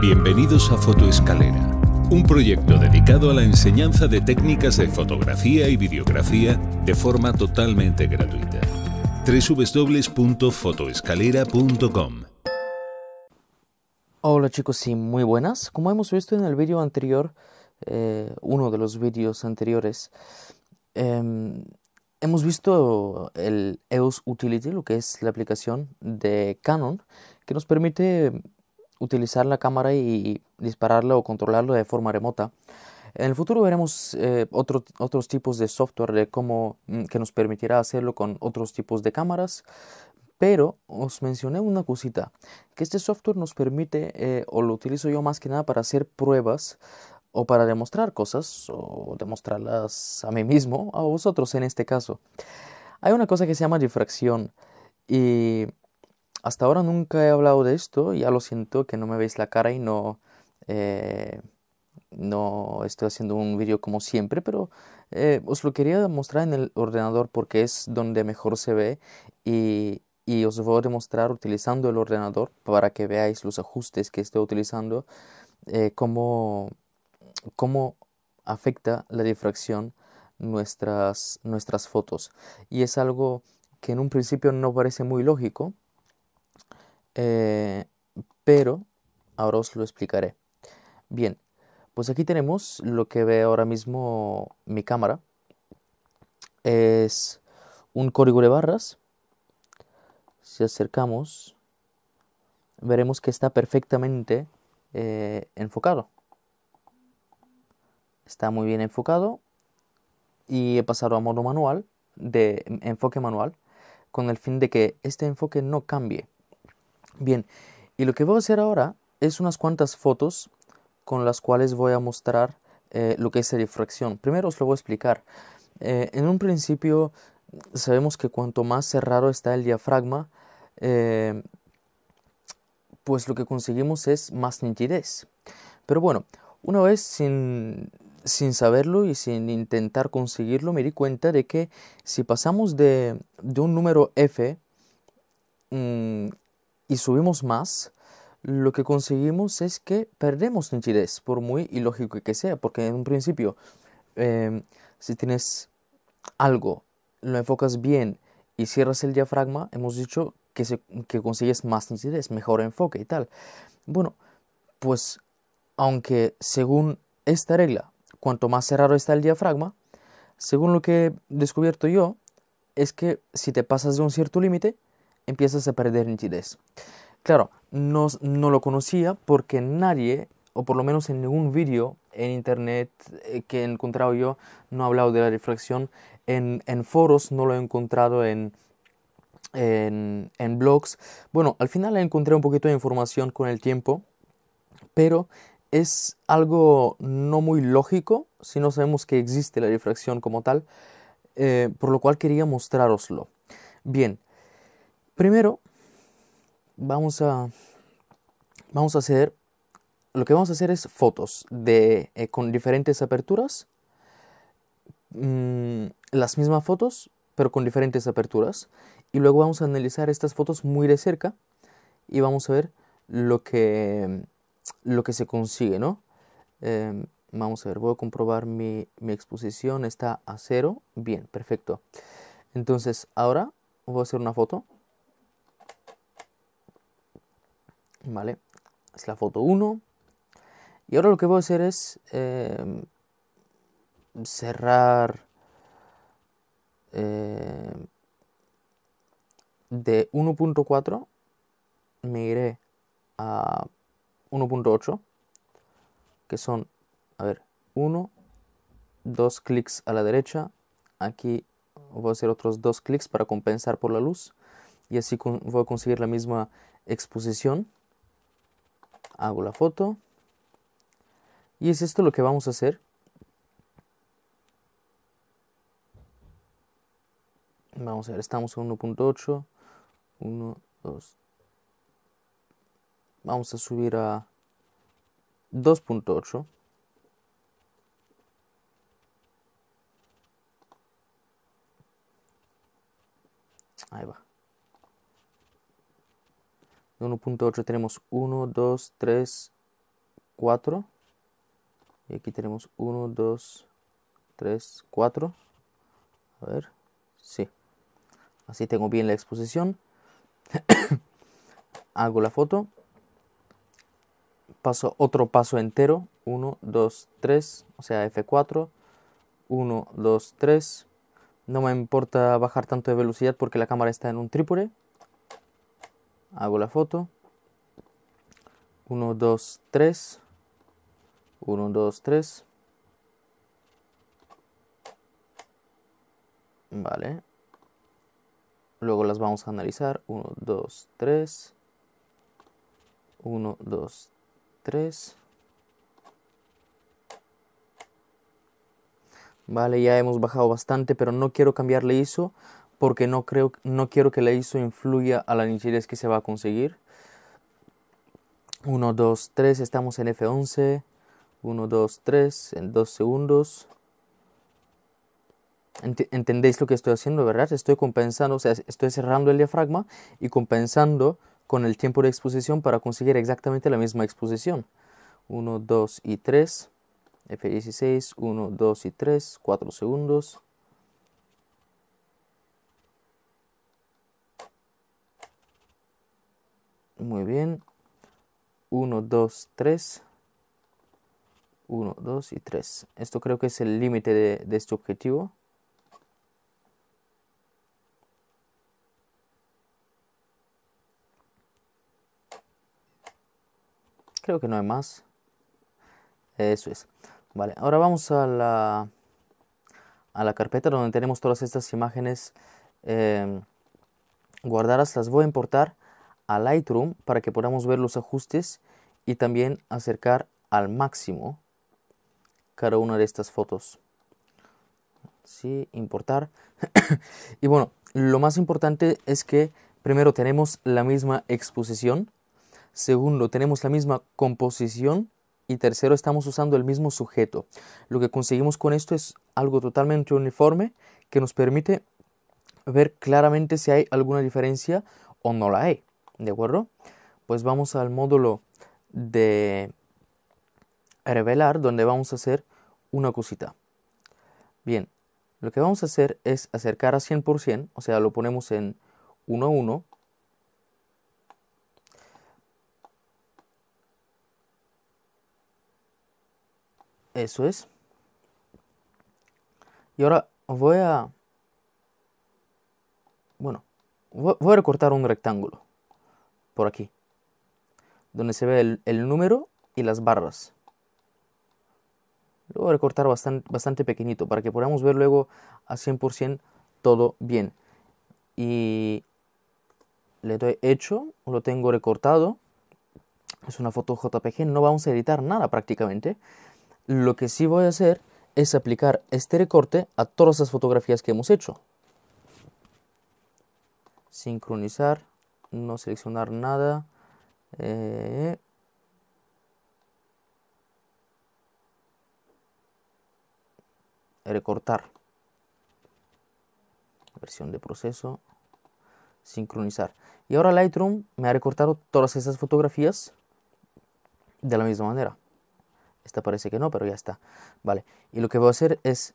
Bienvenidos a Fotoescalera, un proyecto dedicado a la enseñanza de técnicas de fotografía y videografía de forma totalmente gratuita. www.fotoescalera.com Hola chicos y muy buenas. Como hemos visto en el vídeo anterior, eh, uno de los vídeos anteriores, em, hemos visto el EOS Utility, lo que es la aplicación de Canon, que nos permite utilizar la cámara y dispararla o controlarla de forma remota. En el futuro veremos eh, otros tipos de software mm, que nos permitirá hacerlo con otros tipos de cámaras, pero os mencioné una cosita, que este software nos permite, eh, o lo utilizo yo más que nada para hacer pruebas o para demostrar cosas, o demostrarlas a mí mismo, a vosotros en este caso. Hay una cosa que se llama difracción y hasta ahora nunca he hablado de esto, ya lo siento que no me veis la cara y no, eh, no estoy haciendo un vídeo como siempre, pero eh, os lo quería mostrar en el ordenador porque es donde mejor se ve y, os voy a demostrar utilizando el ordenador para que veáis los ajustes que estoy utilizando, eh, cómo, cómo, afecta la difracción nuestras, nuestras fotos. Y es algo que en un principio no parece muy lógico, eh, pero ahora os lo explicaré. Bien, pues aquí tenemos lo que ve ahora mismo mi cámara. Es un código de barras. Si acercamos, veremos que está perfectamente eh, enfocado. Está muy bien enfocado y he pasado a modo manual, de enfoque manual, con el fin de que este enfoque no cambie. Bien, y lo que voy a hacer ahora es unas cuantas fotos con las cuales voy a mostrar eh, lo que es la difracción. Primero os lo voy a explicar. Eh, en un principio sabemos que cuanto más cerrado está el diafragma, eh, pues lo que conseguimos es más nitidez. Pero bueno, una vez sin, saberlo y sin intentar conseguirlo, me di cuenta de que si pasamos de, de un número f, mm, y subimos más, lo que conseguimos es que perdemos nitidez, por muy ilógico que sea, porque en un principio, em, si tienes algo, lo enfocas bien y cierras el diafragma, hemos dicho que, se, que consigues más nitidez, mejor enfoque y tal. Bueno, pues aunque según esta regla, cuanto más cerrado está el diafragma, según lo que he descubierto yo, es que si te pasas de un cierto límite, empiezas a perder nitidez. Claro, no, no lo conocía porque nadie, o por lo menos en ningún vídeo en internet eh, que he encontrado yo, no ha hablado de la difracción. En, foros no lo he encontrado en, en, blogs. Bueno, al final encontré un poquito de información con el tiempo, pero es algo no muy lógico si no sabemos que existe la difracción como tal, eh, por lo cual quería mostraroslo. Bien, Primero, vamos a, vamos a hacer, lo que vamos a hacer es fotos de, eh, con diferentes aperturas, mm, las mismas fotos, pero con diferentes aperturas. Y luego vamos a analizar estas fotos muy de cerca y vamos a ver lo que, lo que se consigue, ¿no? Em, vamos a ver, voy a comprobar mi, exposición, está a cero. Bien, perfecto. Entonces, ahora voy a hacer una foto ¿vale? Es la foto 1. Y ahora lo que voy a hacer es em, cerrar em, de 1.4 me iré a 1.8 que son, a ver, 1, dos clics a la derecha, aquí voy a hacer otros dos clics para compensar por la luz y así voy a conseguir la misma exposición hago la foto y es esto lo que vamos a hacer vamos a ver estamos a 1.8 1 2 vamos a subir a 2.8 Ahí va. 1.8 tenemos 1, 2, 3, 4. Y aquí tenemos 1, 2, 3, 4. A ver, sí. Así tengo bien la exposición. Hago la foto. Paso otro paso entero. 1, 2, 3. O sea, F4. 1, 2, 3. No me importa bajar tanto de velocidad porque la cámara está en un trípode hago la foto 1 2 3 1 2 3 vale luego las vamos a analizar 1 2 3 1 2 3 vale ya hemos bajado bastante pero no quiero cambiarle ISO porque no, creo, no quiero que la ISO influya a la nitidez que se va a conseguir. 1, 2, 3, estamos en F11. 1, 2, 3, en 2 segundos. entendéis lo que estoy haciendo, ¿verdad? Estoy compensando, o sea, estoy cerrando el diafragma y compensando con el tiempo de exposición para conseguir exactamente la misma exposición. 1, 2 y 3, F16, 1, 2 y 3, 4 segundos. Muy bien. 1, 2, 3. 1, 2 y 3. Esto creo que es el límite de, este objetivo. Creo que no hay más. Eso es. Vale, ahora vamos a la, a la carpeta donde tenemos todas estas imágenes em, guardadas. Las voy a importar Lightroom para que podamos ver los ajustes y también acercar al máximo cada una de estas fotos. Sí, importar. y bueno, lo más importante es que primero tenemos la misma exposición, segundo tenemos la misma composición y tercero estamos usando el mismo sujeto. Lo que conseguimos con esto es algo totalmente uniforme que nos permite ver claramente si hay alguna diferencia o no la hay. ¿De acuerdo? Pues vamos al módulo de revelar donde vamos a hacer una cosita. Bien, lo que vamos a hacer es acercar a 100%, o sea, lo ponemos en 1 a 1. Eso es. Y ahora voy a... Bueno, voy a recortar un rectángulo por aquí, donde se ve el, número y las barras. Lo voy a recortar bastante, bastante pequeñito para que podamos ver luego a 100% todo bien. Y le doy hecho, lo tengo recortado. Es una foto JPG, no vamos a editar nada prácticamente. Lo que sí voy a hacer es aplicar este recorte a todas las fotografías que hemos hecho. Sincronizar no seleccionar nada. Eh, recortar. Versión de proceso. Sincronizar. Y ahora Lightroom me ha recortado todas esas fotografías de la misma manera. Esta parece que no, pero ya está. Vale. Y lo que voy a hacer es...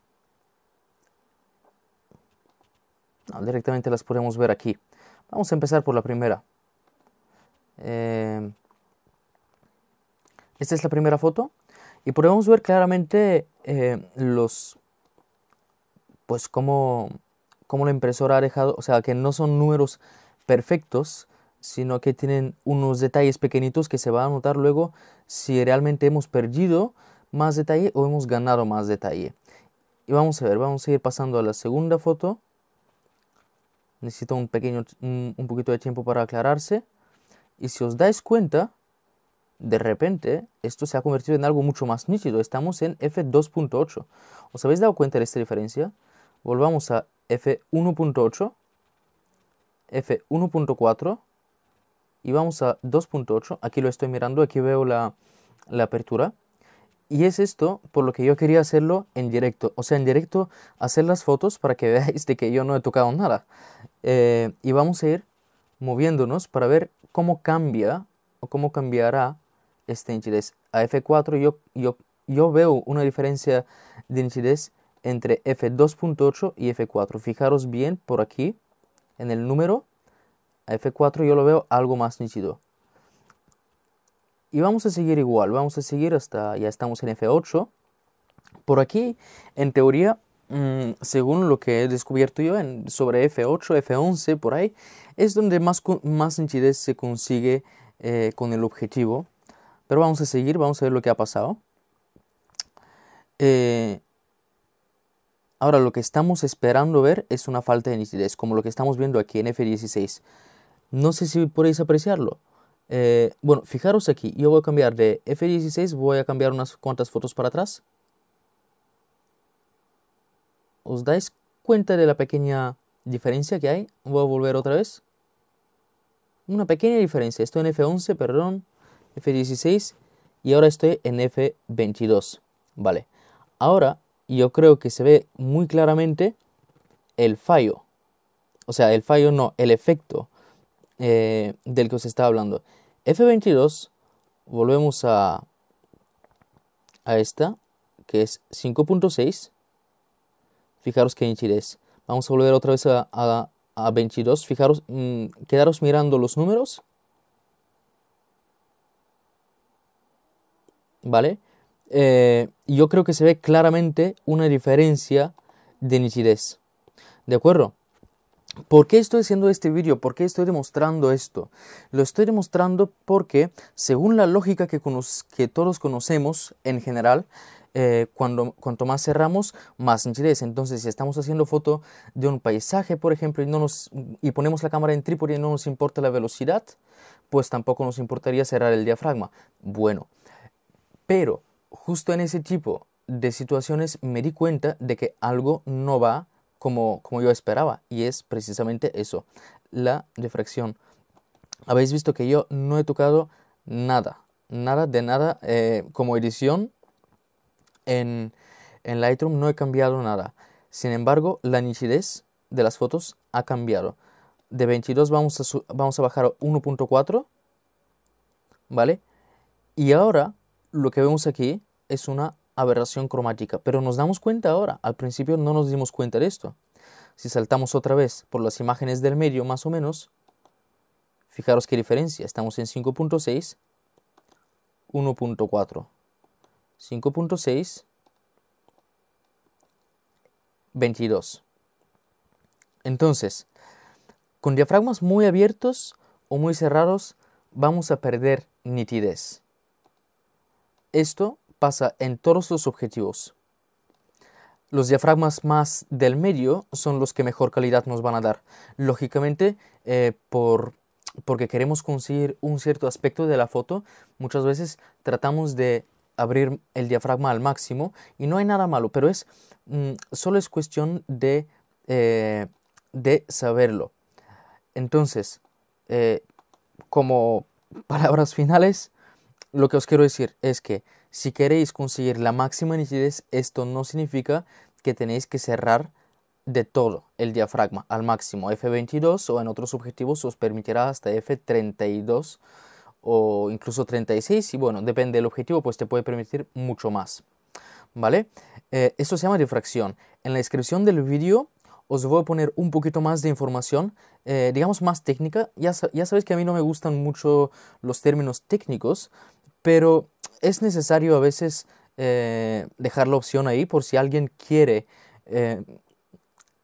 directamente las podemos ver aquí. Vamos a empezar por la primera. Eh, esta es la primera foto y podemos ver claramente eh, los, pues como como la impresora ha dejado, o sea, que no son números perfectos, sino que tienen unos detalles pequeñitos que se va a notar luego si realmente hemos perdido más detalle o hemos ganado más detalle. Y vamos a ver, vamos a ir pasando a la segunda foto. Necesito un pequeño, un poquito de tiempo para aclararse. Y si os dais cuenta, de repente esto se ha convertido en algo mucho más nítido. Estamos en F2.8. ¿Os habéis dado cuenta de esta diferencia? Volvamos a F1.8, F1.4 y vamos a 2.8. Aquí lo estoy mirando, aquí veo la, la apertura. Y es esto por lo que yo quería hacerlo en directo. O sea, en directo hacer las fotos para que veáis de que yo no he tocado nada. Eh, y vamos a ir moviéndonos para ver cómo cambia o cómo cambiará esta nitidez. A F4 yo, yo, yo veo una diferencia de nitidez entre F2.8 y F4. Fijaros bien por aquí en el número. A F4 yo lo veo algo más nítido. Y vamos a seguir igual, vamos a seguir hasta ya estamos en F8. Por aquí, en teoría, mm, según lo que he descubierto yo sobre F8, F11, por ahí, es donde más, más nitidez se consigue eh, con el objetivo. Pero vamos a seguir, vamos a ver lo que ha pasado. Eh, ahora lo que estamos esperando ver es una falta de nitidez, como lo que estamos viendo aquí en F16. No sé si podéis apreciarlo. Eh, bueno, fijaros aquí, yo voy a cambiar de F16, voy a cambiar unas cuantas fotos para atrás. ¿Os dais cuenta de la pequeña diferencia que hay? Voy a volver otra vez. Una pequeña diferencia, estoy en F11, perdón, F16 y ahora estoy en F22. Vale, ahora yo creo que se ve muy claramente el fallo. O sea, el fallo no, el efecto eh, del que os estaba hablando. F22, volvemos a, a esta, que es 5.6. Fijaros qué nitidez Vamos a volver otra vez a, a, 22. Fijaros, mm, quedaros mirando los números. ¿Vale? Eh, yo creo que se ve claramente una diferencia de nitidez. ¿De acuerdo? ¿Por qué estoy haciendo este vídeo? ¿Por qué estoy demostrando esto? Lo estoy demostrando porque, según la lógica que, todos conocemos en general, eh, cuanto más cerramos, más nitidez. Entonces, si estamos haciendo foto de un paisaje, por ejemplo, y, y ponemos la cámara en trípode y no nos importa la velocidad, pues tampoco nos importaría cerrar el diafragma. Bueno, pero justo en ese tipo de situaciones me di cuenta de que algo no va como, yo esperaba. Y es precisamente eso, la refracción. Habéis visto que yo no he tocado nada, nada de nada eh, como edición en, en Lightroom no he cambiado nada. Sin embargo, la nitidez de las fotos ha cambiado. De 22 vamos a, vamos a bajar a 1.4, ¿vale? Y ahora lo que vemos aquí es una aberración cromática, pero nos damos cuenta ahora, al principio no nos dimos cuenta de esto. Si saltamos otra vez por las imágenes del medio más o menos, fijaros qué diferencia, estamos en 5.6, 1.4, 5.6, 22. Entonces, con diafragmas muy abiertos o muy cerrados vamos a perder nitidez. Esto pasa en todos los objetivos. Los diafragmas más del medio son los que mejor calidad nos van a dar. Lógicamente, eh, porque queremos conseguir un cierto aspecto de la foto, muchas veces tratamos de abrir el diafragma al máximo y no hay nada malo, pero es mm, solo es cuestión de, eh, de saberlo. Entonces, eh, como palabras finales, lo que os quiero decir es que si queréis conseguir la máxima nitidez, esto no significa que tenéis que cerrar de todo el diafragma al máximo F22 o en otros objetivos os permitirá hasta F32 o incluso 36 y bueno, depende del objetivo pues te puede permitir mucho más. ¿Vale? Eh, esto se llama difracción. En la descripción del vídeo os voy a poner un poquito más de información, eh, digamos más técnica. Ya, ya sabéis que a mí no me gustan mucho los términos técnicos, pero es necesario a veces eh, dejar la opción ahí por si alguien quiere eh,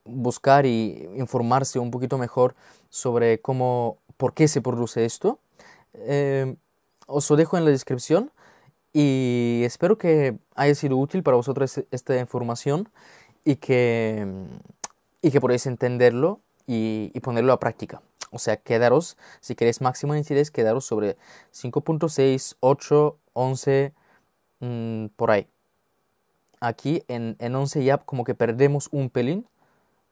buscar y informarse un poquito mejor sobre cómo, por qué se produce esto. Eh, os lo dejo en la descripción y espero que haya sido útil para vosotros esta información y que, y que podáis entenderlo y ponerlo a práctica. O sea, quedaros, si queréis máximo nitidez, quedaros sobre 5.6, 8, 11, por ahí. Aquí en, en 11 ya como que perdemos un pelín.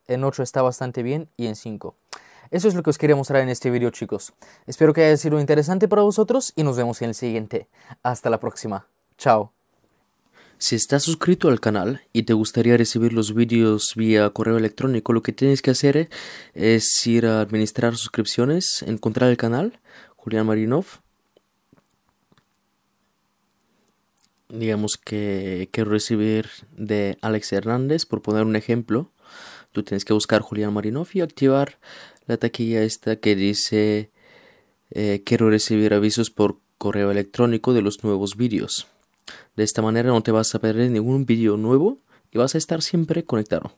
En 8 está bastante bien y en 5. Eso es lo que os quería mostrar en este video, chicos. Espero que haya sido interesante para vosotros y nos vemos en el siguiente. Hasta la próxima. Chao. Si estás suscrito al canal y te gustaría recibir los vídeos vía correo electrónico, lo que tienes que hacer es ir a administrar suscripciones, encontrar el canal, Julián Marinov. Digamos que quiero recibir de Alex Hernández, por poner un ejemplo. Tú tienes que buscar Julián Marinov y activar la taquilla esta que dice eh, quiero recibir avisos por correo electrónico de los nuevos vídeos. De esta manera no te vas a perder ningún vídeo nuevo y vas a estar siempre conectado.